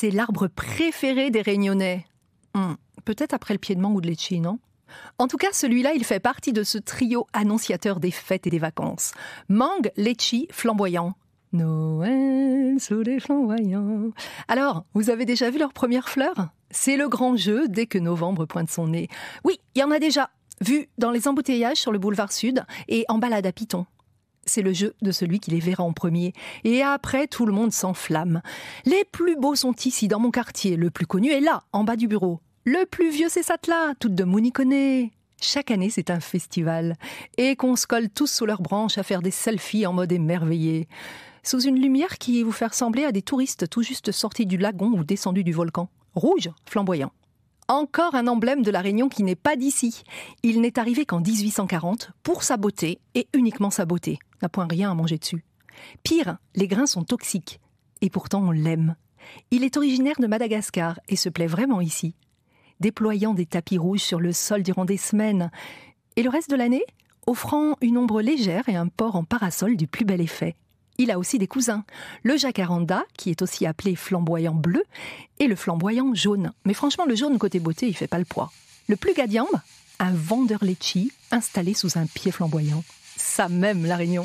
c'est l'arbre préféré des Réunionnais. Hmm, peut-être après le piedmont ou de Lecce, non en tout cas, celui-là, il fait partie de ce trio annonciateur des fêtes et des vacances. Mangue, Lecci, flamboyant. Noël sous les flamboyants. Alors, vous avez déjà vu leur première fleurs C'est le grand jeu dès que novembre pointe son nez. Oui, il y en a déjà, vu dans les embouteillages sur le boulevard Sud et en balade à Piton c'est le jeu de celui qui les verra en premier. Et après, tout le monde s'enflamme. Les plus beaux sont ici, dans mon quartier. Le plus connu est là, en bas du bureau. Le plus vieux, c'est Satla, toute de Moniconé. Chaque année, c'est un festival. Et qu'on se colle tous sous leurs branches à faire des selfies en mode émerveillé. Sous une lumière qui vous fait ressembler à des touristes tout juste sortis du lagon ou descendus du volcan. Rouge, flamboyant. Encore un emblème de la Réunion qui n'est pas d'ici. Il n'est arrivé qu'en 1840 pour sa beauté et uniquement sa beauté n'a point rien à manger dessus. Pire, les grains sont toxiques, et pourtant on l'aime. Il est originaire de Madagascar et se plaît vraiment ici, déployant des tapis rouges sur le sol durant des semaines, et le reste de l'année, offrant une ombre légère et un port en parasol du plus bel effet. Il a aussi des cousins, le jacaranda, qui est aussi appelé flamboyant bleu, et le flamboyant jaune. Mais franchement, le jaune côté beauté, il fait pas le poids. Le plus gadiambe, un vendeur litchi installé sous un pied flamboyant ça même La Réunion